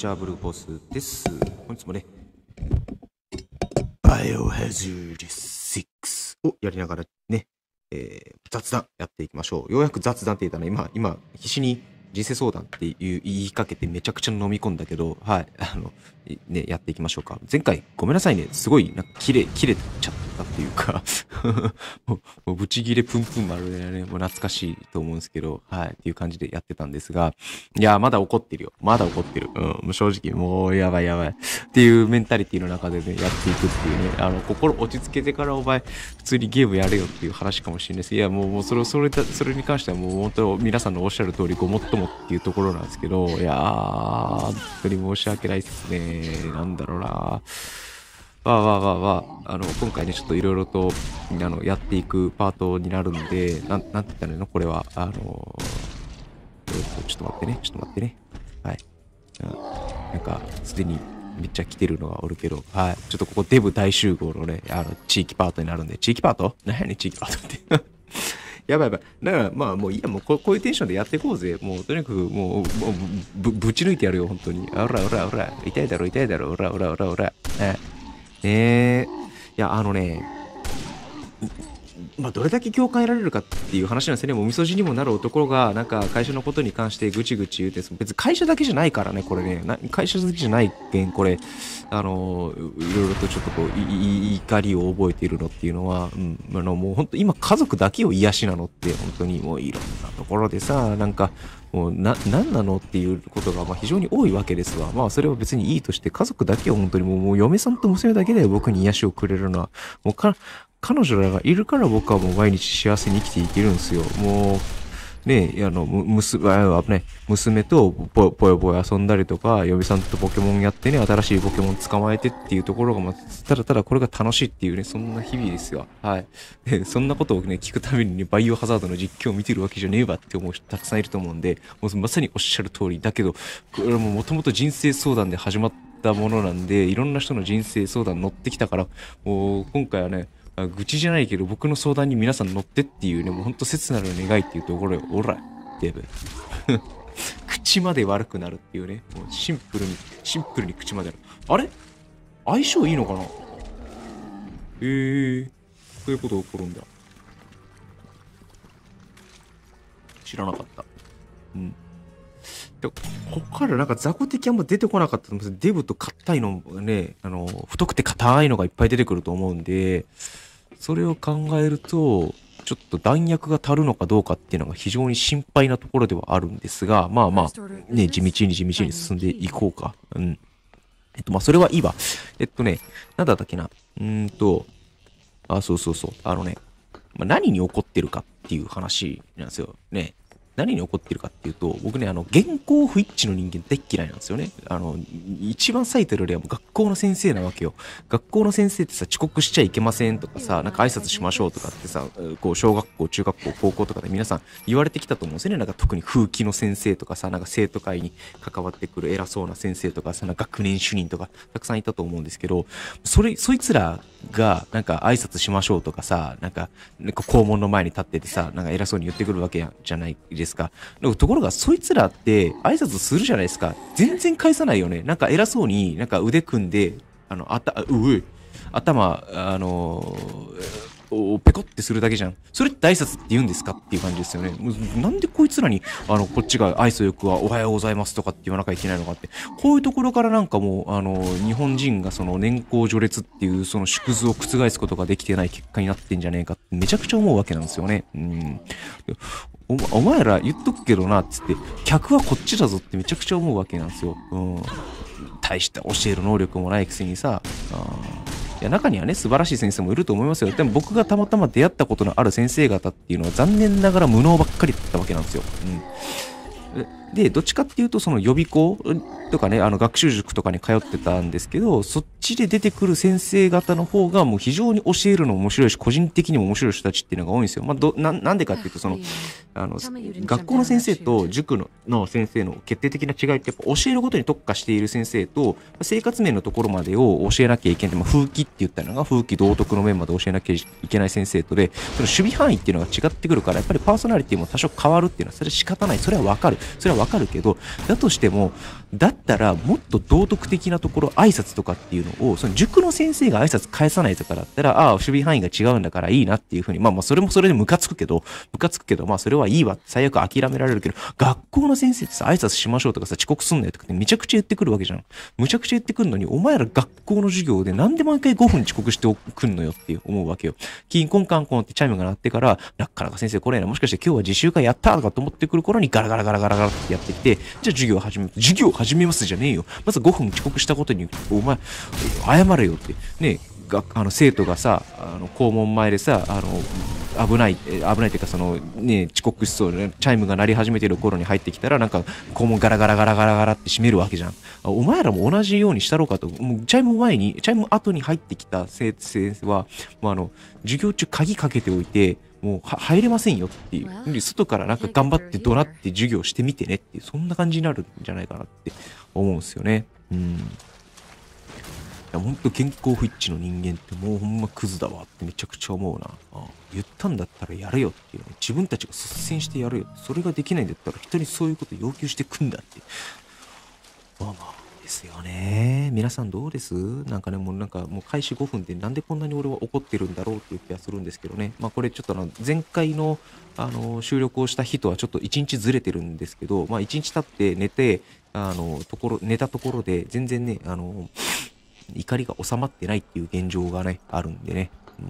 チャーブルーボスです。本日もね、バイオハザード6をやりながらね、えー、雑談やっていきましょう。ようやく雑談って言ったら、今、今、必死に人生相談っていう言いかけてめちゃくちゃ飲み込んだけど、はい、あの、ね、やっていきましょうか。前回ごめんなさいね、すごいなんか切れ、切れちゃったっていうか もうぶち切れプンプン丸でね、もう懐かしいと思うんですけど、はい、っていう感じでやってたんですが、いや、まだ怒ってるよ。まだ怒ってる。うん、もう正直、もうやばいやばい。っていうメンタリティの中でね、やっていくっていうね、あの、心落ち着けてからお前、普通にゲームやれよっていう話かもしれないです。いや、もう、もうそれそれ、それに関してはもう本当皆さんのおっしゃる通り、ごもっとももっていうところなんですけど、いやー、本当に申し訳ないですね。なんだろうな。まあまあまあまあ、あの、今回ね、ちょっといろいろと、あの、やっていくパートになるんで、なん、なんて言ったらいいのこれは、あのー、ちょっと待ってね、ちょっと待ってね。はい。なんか、すでにめっちゃ来てるのがおるけど、はい。ちょっとここデブ大集合のね、あの、地域パートになるんで、地域パート何やねん、地域パートってやばいやばい。だからまあもういや、もうここういうテンションでやっていこうぜ。もうとにかくもうぶぶち抜いてやるよ、本当に。あらあらあら、痛いだろ痛いだろ、あらあらあらあら。ええー、いや、あのね、まあ、どれだけ共感得られるかっていう話なんですねもうみそ汁にもなる男がなんか会社のことに関してぐちぐち言うて別に会社だけじゃないからねこれね会社だけじゃないけんこれあのいろいろとちょっとこう怒りを覚えているのっていうのは、うん、あのもう本当今家族だけを癒しなのって本当にもういろんなところでさなんかもうな、何なのっていうことがまあ非常に多いわけですわ。まあそれは別にいいとして、家族だけは本当にもうもう嫁さんと娘だけで僕に癒しをくれるのは、もうか、彼女らがいるから僕はもう毎日幸せに生きていけるんですよ。もう、ね、あの、む、す、あ、危ね、娘とぽ、ぽよぽよ遊んだりとか、嫁さんとポケモンやってね、新しいポケモン捕まえてっていうところが、まあ、ただただこれが楽しいっていうね、そんな日々ですよ。はい。で、そんなことをね、聞くためにね、バイオハザードの実況を見てるわけじゃねえわって思う人たくさんいると思うんで、もうまさにおっしゃる通り。だけど、これももともと人生相談で始まったものなんで、いろんな人の人生相談乗ってきたから、もう今回はね、愚痴じゃないけど、僕の相談に皆さん乗ってっていうね、もうほんと切なる願いっていうところよ。おら、デブ。口まで悪くなるっていうね。もうシンプルに、シンプルに口まであるあれ相性いいのかなえー、そういうこと起こるんだ。知らなかった。うん。ここからなんか雑魚敵あんま出てこなかったと思うんですデブと硬いのね、あの、太くて硬いのがいっぱい出てくると思うんで、それを考えると、ちょっと弾薬が足るのかどうかっていうのが非常に心配なところではあるんですが、まあまあ、ね、地道に地道に進んでいこうか。うん。えっと、まあ、それはいいわ。えっとね、なんだったっけな。うんと、あ、そうそうそう。あのね、まあ、何に怒ってるかっていう話なんですよ。ね。何に怒ってるかっていうと、僕ね、あの、原稿不一致の人間大嫌いなんですよね。あの、一番最たる例はもう学校の先生なわけよ。学校の先生ってさ、遅刻しちゃいけませんとかさ、なんか挨拶しましょうとかってさ、こう、小学校、中学校、高校とかで皆さん言われてきたと思うんですよね。なんか特に風紀の先生とかさ、なんか生徒会に関わってくる偉そうな先生とかさ、なんか学年主任とかたくさんいたと思うんですけど、それ、そいつらが、なんか挨拶しましょうとかさ、なんか、なんか校門の前に立っててさ、なんか偉そうに言ってくるわけじゃないですですか。ところが、そいつらって挨拶するじゃないですか。全然返さないよね。なんか偉そうに、なんか腕組んで、あの、あた、うう、頭、あのー、ペコってするだけじゃん。それって挨拶って言うんですかっていう感じですよね。なんでこいつらに、あの、こっちが愛想よくはおはようございますとかって言わなきゃいけないのかって。こういうところからなんかもう、あの、日本人がその年功序列っていうその縮図を覆すことができてない結果になってんじゃねえかってめちゃくちゃ思うわけなんですよね。うん。おお前ら言っとくけどな、っつって、客はこっちだぞってめちゃくちゃ思うわけなんですよ。うん。大した教える能力もないくせにさ、いや中にはね素晴らしい先生もいると思いますよでも僕がたまたま出会ったことのある先生方っていうのは残念ながら無能ばっかりだったわけなんですよ、うん、で、どっちかっていうと、その予備校とかね、あの学習塾とかに通ってたんですけど、そっちで出てくる先生方の方がもう非常に教えるの面白いし、個人的にも面白い人たちっていうのが多いんですよ。まあ、ど、な、なんでかっていうと、その、あの、学校の先生と塾のの先生の決定的な違いって、やっぱ教えることに特化している先生と、生活面のところまでを教えなきゃいけない、まあ、風紀って言ったのが、風紀道徳の面まで教えなきゃいけない先生とで、その守備範囲っていうのが違ってくるから、やっぱりパーソナリティも多少変わるっていうのは、それ仕方ない。それはわかる。それはわかるけど、だとしても、だったらもっと道徳的なところ、挨拶とかっていうのを、その塾の先生が挨拶返さないとかだったら、ああ、守備範囲が違うんだからいいなっていうふうに、まあまあそれもそれでムカつくけど、ムカつくけど、まあそれはいいわ、最悪諦められるけど、学校の先生ってさ、挨拶しましょうとかさ、遅刻すんなよとかってめちゃくちゃ言ってくるわけじゃん。むちゃくちゃ言ってくるのに、お前ら学校の授業でなんで毎回5分遅刻してくんのよって思うわけよ。キンコンカンコンってチャイムが鳴ってから、なかなか先生来れないな、もしかして今日は自習会やったとかと思ってくる頃にガラガラガラガラガラガラってやってきて、じゃあ授業を始め、授業を始めますじゃねえよ。まず5分遅刻したことに、お前、謝れよって。ねえ、あの生徒がさ、あの校門前でさ、あの危ない、危ないっていうか、そのね、遅刻しそうで、チャイムが鳴り始めてる頃に入ってきたら、なんか校門ガラガラガラガラガラって閉めるわけじゃん。お前らも同じようにしたろうかと、もうチャイム前に、チャイム後に入ってきた先生は、もうあの、授業中鍵かけておいて、もう入れませんよっていう。外からなんか頑張って怒鳴って授業してみてねっていう、そんな感じになるんじゃないかなって思うんですよね。うん。いや、ほんと健康不一致の人間ってもうほんまクズだわってめちゃくちゃ思うな。あ言ったんだったらやれよっていうの自分たちが率先してやるよ。それができないんだったら人にそういうこと要求してくんだって。まあまあ。ですよね。皆さんどうですなんかね、もうなんかもう開始5分でなんでこんなに俺は怒ってるんだろうっていう気がするんですけどね。まあこれちょっとあの前回のあの収録をした日とはちょっと1日ずれてるんですけど、まあ1日経って寝て、あの、ところ、寝たところで全然ね、あの、怒りが収まってないっていう現状がね、あるんでね。うん、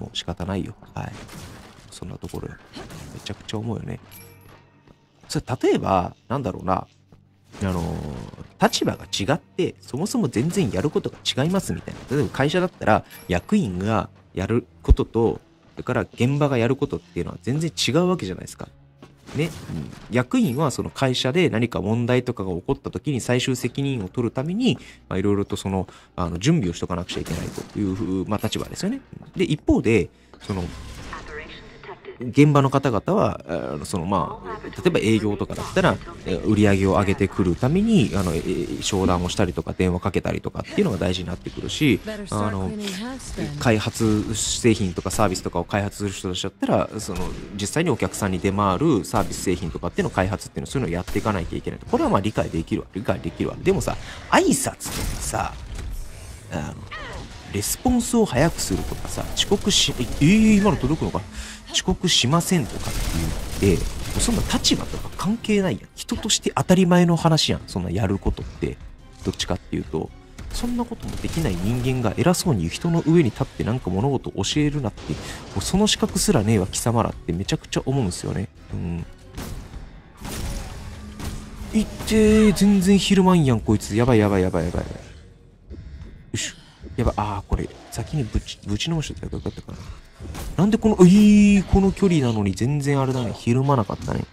もう仕方ないよ。はい。そんなところよ。めちゃくちゃ思うよね。それ例えば、なんだろうな、あの立場が違って、そもそも全然やることが違いますみたいな。例えば会社だったら、役員がやることと、それから現場がやることっていうのは全然違うわけじゃないですか。ね、役員はその会社で何か問題とかが起こった時に最終責任を取るために、いろいろとその、あの準備をしとかなくちゃいけないという、まあ、立場ですよね。で、一方で、その、現場の方々はあのその、まあ、例えば営業とかだったら売り上げを上げてくるためにあの商談をしたりとか電話かけたりとかっていうのが大事になってくるしあの開発製品とかサービスとかを開発する人たちだったらその実際にお客さんに出回るサービス製品とかっていうのを開発っていうのそういうのをやっていかないといけないとこれはまあ理解できるわ理解できるわでもさ挨拶とかさあのレスポンスを早くするとかさ遅刻しえ今の届くのか遅刻しませんとかって言って、そんな立場とか関係ないやん。人として当たり前の話やん。そんなやることって。どっちかっていうと、そんなこともできない人間が偉そうに人の上に立ってなんか物事を教えるなって、もうその資格すらねえわ、貴様らってめちゃくちゃ思うんすよね。うん。いって全然昼まんやん、こいつ。やばいやばいやばいやばいやばい。よし。やばい、ああ、これ、先にぶち、ぶちのましとったよかったかな。なんでこの、えー、この距離なのに全然あれだね。ひるまなかったね。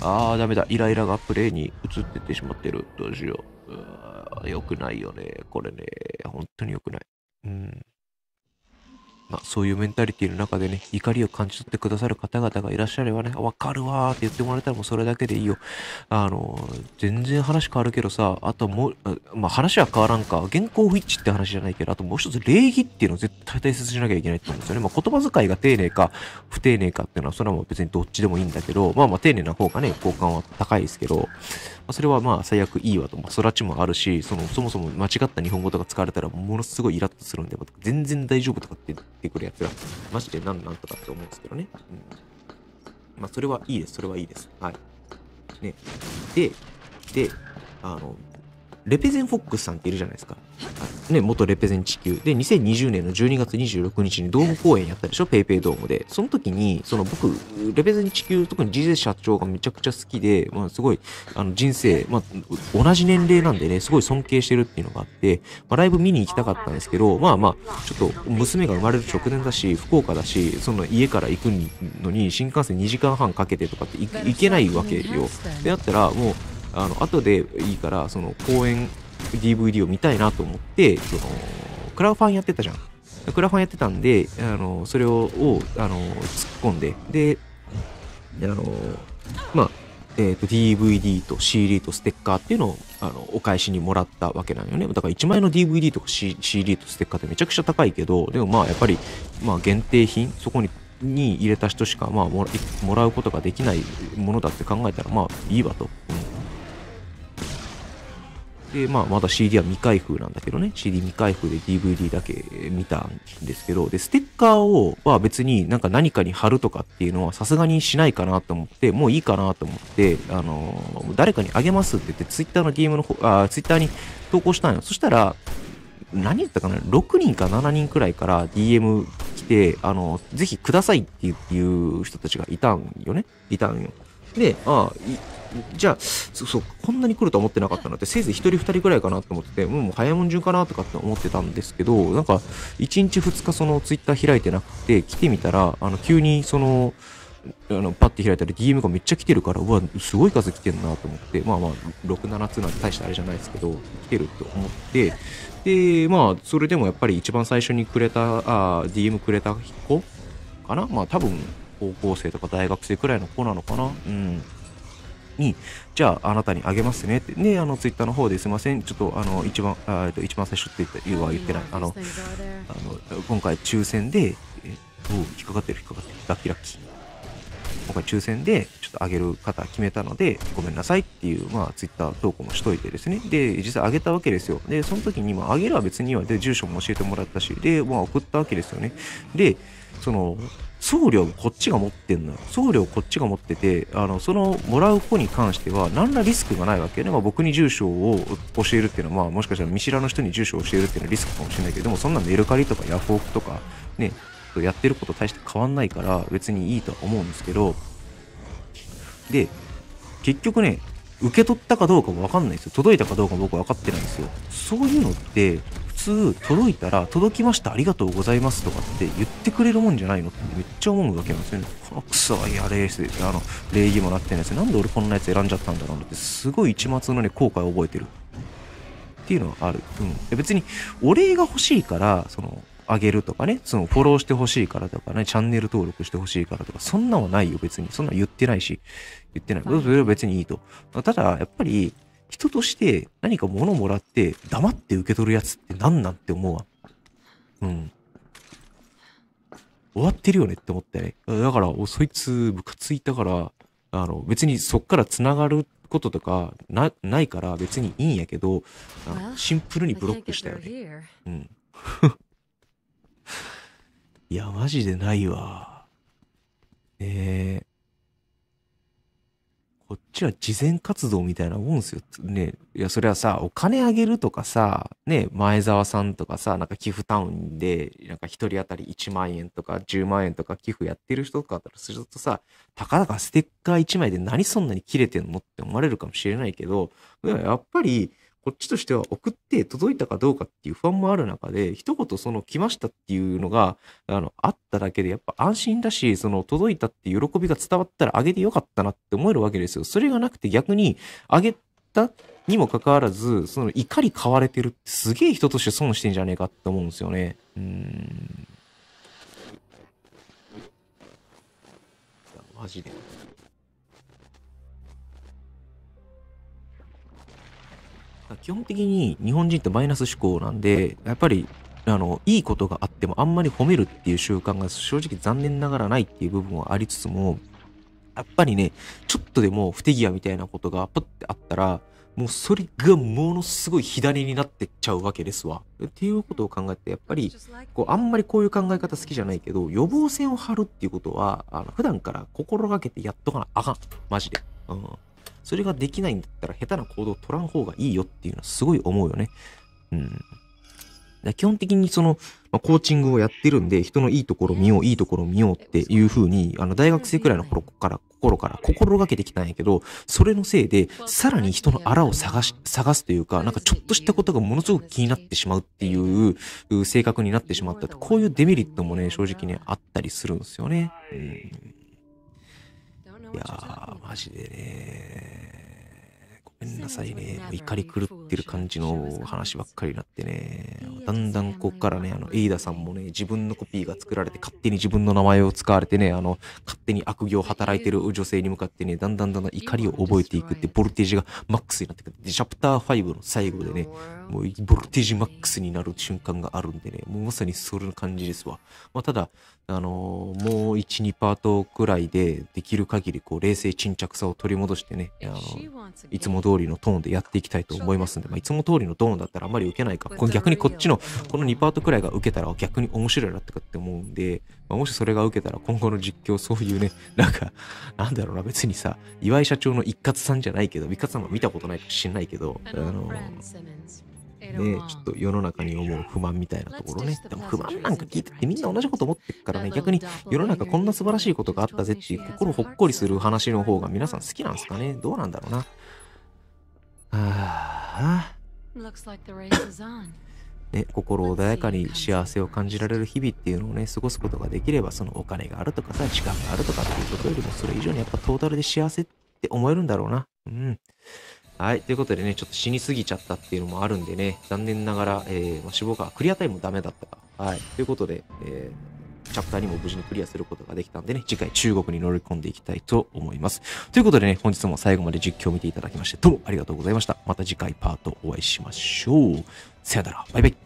あー、ダメだ。イライラがプレイに移ってってしまってる。どうしよう。うよくないよね。これね。本当によくない。うん。まあ、そういうメンタリティの中でね、怒りを感じ取ってくださる方々がいらっしゃればね、わかるわーって言ってもらえたらもうそれだけでいいよ。あの、全然話変わるけどさ、あともう、まあ、話は変わらんか、原稿不一致って話じゃないけど、あともう一つ礼儀っていうのを絶対大切にしなきゃいけないと思うんですよね。まあ、言葉遣いが丁寧か、不丁寧かっていうのは、それはもう別にどっちでもいいんだけど、まあまあ丁寧な方がね、好感は高いですけど、まあ、それはまあ最悪いいわと、まあ、育ちもあるし、その、そもそも間違った日本語とか使われたらものすごいイラッとするんで、全然大丈夫とかってってくるやつが、マジでなんなんとかって思うんですけどね。うん。まあ、それはいいです。それはいいです。はい。ね。で、で、あの、レペゼン・フォックスさんっているじゃないですか。ね、元レペゼン地球。で、2020年の12月26日にドーム公演やったでしょ、ペイペイドームで。その時に、その僕、レペゼン地球、特に GZ 社長がめちゃくちゃ好きで、まあ、すごい、あの、人生、まあ、同じ年齢なんでね、すごい尊敬してるっていうのがあって、まあ、ライブ見に行きたかったんですけど、まあまあ、ちょっと、娘が生まれる直前だし、福岡だし、その家から行くのに、新幹線2時間半かけてとかって行けないわけよ。で、あったら、もう、あの後でいいからその公演 DVD を見たいなと思ってそのクラファンやってたじゃんクラファンやってたんであのそれをあの突っ込んでであのまあえーと、DVD と CD とステッカーっていうのをあのお返しにもらったわけなんよね。だから1枚の DVD とか、C、d とステッカーってめちゃくちゃ高いけど、でもまあやっぱり、まあ、限定品、そこにに入れた人しか、まあも、もらうことができないものだって考えたら、まあいいわと。で、まあ、まだ CD は未開封なんだけどね、CD 未開封で DVD だけ見たんですけど、で、ステッカーを、は別になんか何かに貼るとかっていうのはさすがにしないかなと思って、もういいかなと思って、あのー、誰かにあげますって言って、Twitter の DM のあ、Twitter に投稿したんよ。そしたら、何言ったかな ?6 人か7人くらいから DM 来て、あのー、ぜひくださいっていう人たちがいたんよね。いたんよ。で、ああ、じゃあ、そう、こんなに来ると思ってなかったのって、せいぜい1人2人ぐらいかなと思ってて、もう早いもん順かなとかって思ってたんですけど、なんか、1日2日その Twitter 開いてなくて、来てみたら、あの、急にその、あのパッて開いたら DM がめっちゃ来てるから、うわ、すごい数来てるなと思って、まあまあ、6、7つなんて大したあれじゃないですけど、来てると思って、で、まあ、それでもやっぱり一番最初にくれた、あ DM くれた子かなまあ、多分、高校生とか大学生くらいの子なのかなうん。に、じゃああなたにあげますねって、ね、あのツイッターの方ですいません、ちょっとあの一番あと一番最初って言ったは言ってない、あのあの今回抽選で、えっと、引っかかってる、引っかかってる、ラッキーラッキー。今回抽選でちょっとあげる方決めたので、ごめんなさいっていう、まあ、ツイッター投稿もしといてですね。で、実際あげたわけですよ。で、その時に、まあ、あげるは別には、で、住所も教えてもらったし、で、まあ、送ったわけですよね。で、その、送料こっちが持ってんのよ。送料こっちが持ってて、あの、そのもらう子に関しては、何らリスクがないわけよね。まあ、僕に住所を教えるっていうのは、まあ、もしかしたら見知らぬ人に住所を教えるっていうのはリスクかもしれないけど、でもそんなメルカリとかヤフオクとか、ね、やってること大して変わんないから、別にいいとは思うんですけど、で、結局ね、受け取ったかどうかもわかんないですよ。届いたかどうかも僕分かってないんですよ。そういうのって、通届いたら届きましたありがとうございますとかって言ってくれるもんじゃないのってめっちゃ思うわけなんですよねこのクソいや礼あの礼儀もなってないやつなんで俺こんなやつ選んじゃったんだろうってすごい一末のね後悔を覚えてるっていうのはある、うん、別にお礼が欲しいからそのあげるとかね、そのフォローしてほしいからとかね、チャンネル登録してほしいからとか、そんなんはないよ別に。そんなん言ってないし、言ってない。それは別にいいと。ただ、やっぱり、人として何か物もらって黙って受け取るやつって何なんって思うわ。うん。終わってるよねって思ったよね。だから、そいつムカつったから、あの、別にそっから繋がることとかな、ないから別にいいんやけど、シンプルにブロックしたよね。うん。いや、マジでないわ。ええ。こっちは慈善活動みたいなもんすよ。ね、いや、それはさ、お金あげるとかさ、ね、前澤さんとかさ、なんか寄付タウンで、なんか一人当たり1万円とか10万円とか寄付やってる人とかだったらするとさ、たかだかステッカー1枚で何そんなに切れてんのって思われるかもしれないけど、やっぱり、こっちとしては送って届いたかどうかっていう不安もある中で、一言その来ましたっていうのが、あの、あっただけでやっぱ安心だし、その届いたって喜びが伝わったらあげてよかったなって思えるわけですよ。それがなくて逆にあげたにもかかわらず、その怒り買われてるってすげえ人として損してんじゃねえかって思うんですよね。うん。マジで。基本的に日本人ってマイナス思考なんで、やっぱり、あの、いいことがあってもあんまり褒めるっていう習慣が正直残念ながらないっていう部分はありつつも、やっぱりね、ちょっとでも不手際みたいなことがプッてあったら、もうそれがものすごい火種になってっちゃうわけですわ。っていうことを考えて、やっぱり、こう、あんまりこういう考え方好きじゃないけど、予防線を張るっていうことは、あの、普段から心がけてやっとかなあかん。マジで。うん。それができないんだったら下手な行動を取らん方がいいよっていうのはすごい思うよね。うん。基本的にその、まあ、コーチングをやってるんで、人のいいところ見よう、いいところ見ようっていう風に、あの、大学生くらいの頃から、心から心がけてきたんやけど、それのせいで、さらに人のあらを探し、探すというか、なんかちょっとしたことがものすごく気になってしまうっていう性格になってしまった。こういうデメリットもね、正直ね、あったりするんですよね。うんいやー、マジでね、ごめんなさいね。怒り狂ってる感じの話ばっかりになってね。だんだんこっからね、あの、エイダさんもね、自分のコピーが作られて、勝手に自分の名前を使われてね、あの、勝手に悪行を働いてる女性に向かってね、だんだんだんだん怒りを覚えていくって、ボルテージがマックスになってくる。で、チャプター5の最後でね、もう、ボルテージマックスになる瞬間があるんでね、もうまさにそれの感じですわ。まあ、ただ、あのもう12パートくらいでできる限りこり冷静沈着さを取り戻してねあのいつも通りのトーンでやっていきたいと思いますんで、まあ、いつも通りのトーンだったらあんまり受けないかこ逆にこっちのこの2パートくらいが受けたら逆に面白いなってかって思うんで、まあ、もしそれが受けたら今後の実況そういうね なんかなんだろうな別にさ岩井社長の一括さんじゃないけど一括さんも見たことないかもしれないけどあのね、ちょっと世の中に思う不満みたいなところね。でも不満なんか聞いててみんな同じこと思ってるからね、逆に世の中こんな素晴らしいことがあったぜっていう心ほっこりする話の方が皆さん好きなんですかねどうなんだろうな。はあ。ね、心穏やかに幸せを感じられる日々っていうのをね、過ごすことができれば、そのお金があるとかさ、時間があるとかっていうことよりも、それ以上にやっぱトータルで幸せって思えるんだろうな。うん。はい。ということでね、ちょっと死にすぎちゃったっていうのもあるんでね、残念ながら、えー、ま死亡か、クリアタイムダメだったか。はい。ということで、えー、チャプターにも無事にクリアすることができたんでね、次回中国に乗り込んでいきたいと思います。ということでね、本日も最後まで実況を見ていただきまして、どうもありがとうございました。また次回パートお会いしましょう。さよなら。バイバイ。